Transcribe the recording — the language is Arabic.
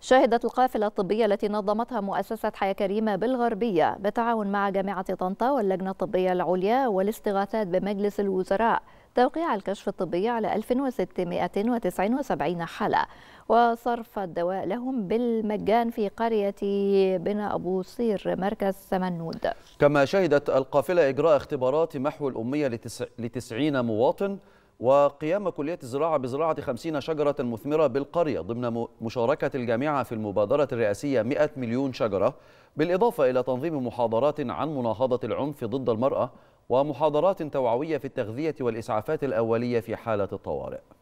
شهدت القافلة الطبية التي نظمتها مؤسسة حياة كريمة بالغربية بالتعاون مع جامعة طنطا واللجنة الطبية العليا والاستغاثات بمجلس الوزراء توقيع الكشف الطبي على 1679 حالة وصرف الدواء لهم بالمجان في قرية بنا أبو صير مركز سمنود كما شهدت القافلة إجراء اختبارات محو الأمية لتسعين مواطن وقيام كلية الزراعة بزراعة 50 شجرة مثمرة بالقرية ضمن مشاركة الجامعة في المبادرة الرئاسية 100 مليون شجرة بالإضافة إلى تنظيم محاضرات عن مناهضة العنف ضد المرأة ومحاضرات توعوية في التغذية والإسعافات الأولية في حالة الطوارئ